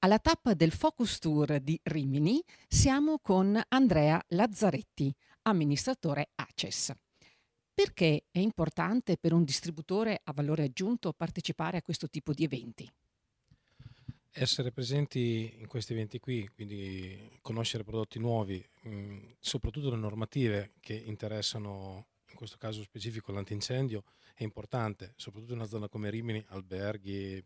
Alla tappa del Focus Tour di Rimini siamo con Andrea Lazzaretti, amministratore ACES. Perché è importante per un distributore a valore aggiunto partecipare a questo tipo di eventi? Essere presenti in questi eventi qui, quindi conoscere prodotti nuovi, mm, soprattutto le normative che interessano in questo caso specifico l'antincendio, è importante, soprattutto in una zona come Rimini, alberghi,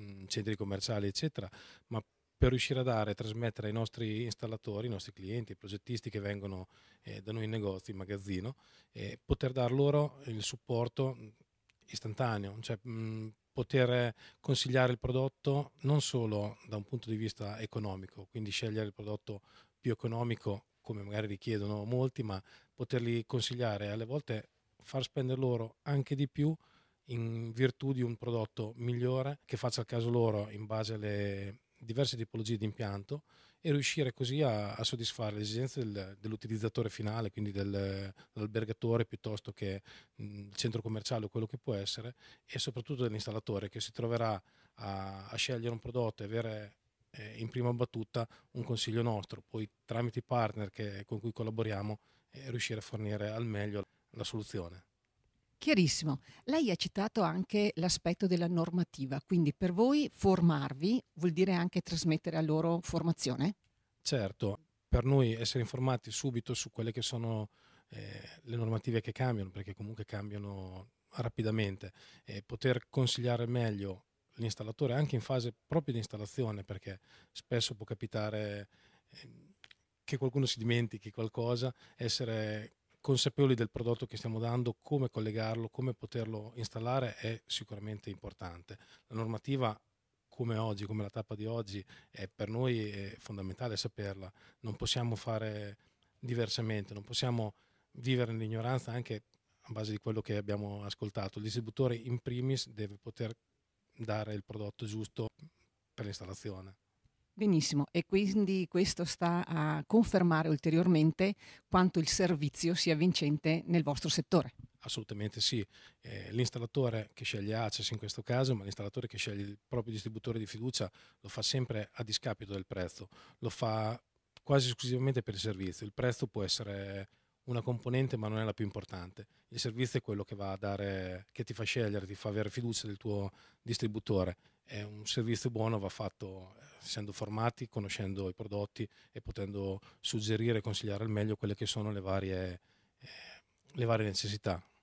Mm, centri commerciali, eccetera, ma per riuscire a dare e trasmettere ai nostri installatori, ai nostri clienti, ai progettisti che vengono eh, da noi in negozio, in magazzino, eh, poter dar loro il supporto mm, istantaneo, cioè mh, mm, poter consigliare il prodotto non solo da un punto di vista economico, quindi scegliere il prodotto più economico come magari richiedono molti, ma poterli consigliare e alle volte far spendere loro anche di più in virtù di un prodotto migliore che faccia il caso loro in base alle diverse tipologie di impianto e riuscire così a, a soddisfare le esigenze del, dell'utilizzatore finale, quindi dell'albergatore piuttosto che il centro commerciale o quello che può essere, e soprattutto dell'installatore che si troverà a, a scegliere un prodotto e avere eh, in prima battuta un consiglio nostro, poi tramite i partner che, con cui collaboriamo eh, riuscire a fornire al meglio la soluzione. Chiarissimo. Lei ha citato anche l'aspetto della normativa, quindi per voi formarvi vuol dire anche trasmettere a loro formazione? Certo, per noi essere informati subito su quelle che sono eh, le normative che cambiano, perché comunque cambiano rapidamente, e poter consigliare meglio l'installatore anche in fase proprio di installazione, perché spesso può capitare... Eh, che qualcuno si dimentichi qualcosa, essere consapevoli del prodotto che stiamo dando, come collegarlo, come poterlo installare è sicuramente importante. La normativa come oggi, come la tappa di oggi, è per noi è fondamentale saperla, non possiamo fare diversamente, non possiamo vivere nell'ignoranza anche a base di quello che abbiamo ascoltato. Il distributore in primis deve poter dare il prodotto giusto per l'installazione. Benissimo, e quindi questo sta a confermare ulteriormente quanto il servizio sia vincente nel vostro settore. Assolutamente sì, eh, l'installatore che sceglie Access in questo caso, ma l'installatore che sceglie il proprio distributore di fiducia lo fa sempre a discapito del prezzo, lo fa quasi esclusivamente per il servizio, il prezzo può essere una componente ma non è la più importante. Il servizio è quello che, va a dare, che ti fa scegliere, ti fa avere fiducia del tuo distributore. È un servizio buono va fatto eh, essendo formati, conoscendo i prodotti e potendo suggerire e consigliare al meglio quelle che sono le varie, eh, le varie necessità.